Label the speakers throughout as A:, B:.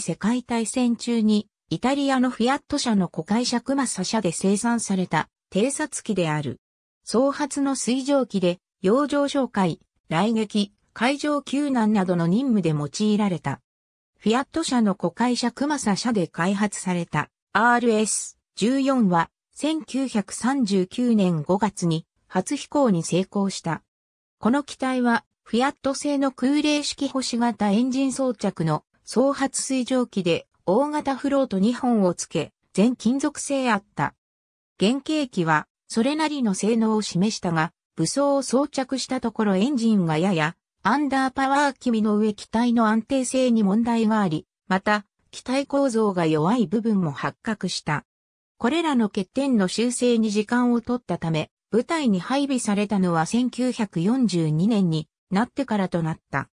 A: チ世界大戦中に、イタリアのフィアット社の子会社クマサ社で生産された偵察機である。総発の水蒸気で、洋上紹介、来撃、海上救難などの任務で用いられた。フィアット社の子会社クマサ社で開発された RS-14 は1939年5月に初飛行に成功した。この機体はフィアット製の空冷式星型エンジン装着の総発水蒸気で大型フロート2本をつけ、全金属製あった。原型機は、それなりの性能を示したが、武装を装着したところエンジンがやや、アンダーパワー気味の上機体の安定性に問題があり、また、機体構造が弱い部分も発覚した。これらの欠点の修正に時間を取ったため、部隊に配備されたのは1942年になってからとなった。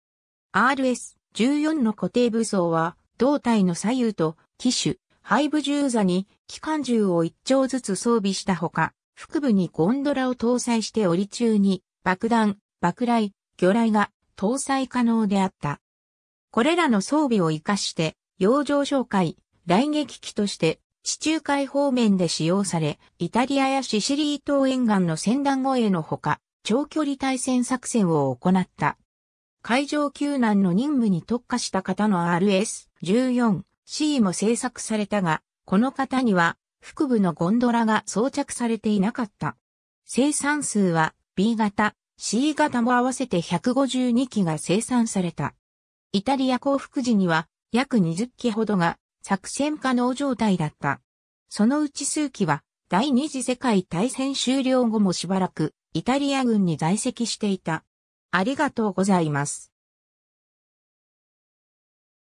A: RS 14の固定武装は、胴体の左右と機種、背部銃座に機関銃を1丁ずつ装備したほか、腹部にゴンドラを搭載して折り中に爆弾、爆雷、魚雷が搭載可能であった。これらの装備を活かして、洋上哨戒、雷撃機として地中海方面で使用され、イタリアやシシリー島沿岸の船団越えのほか、長距離対戦作戦を行った。海上救難の任務に特化した方の RS-14C も製作されたが、この方には腹部のゴンドラが装着されていなかった。生産数は B 型、C 型も合わせて152機が生産された。イタリア降伏時には約20機ほどが作戦可能状態だった。そのうち数機は第二次世界大戦終了後もしばらくイタリア軍に在籍していた。ありがとうございます。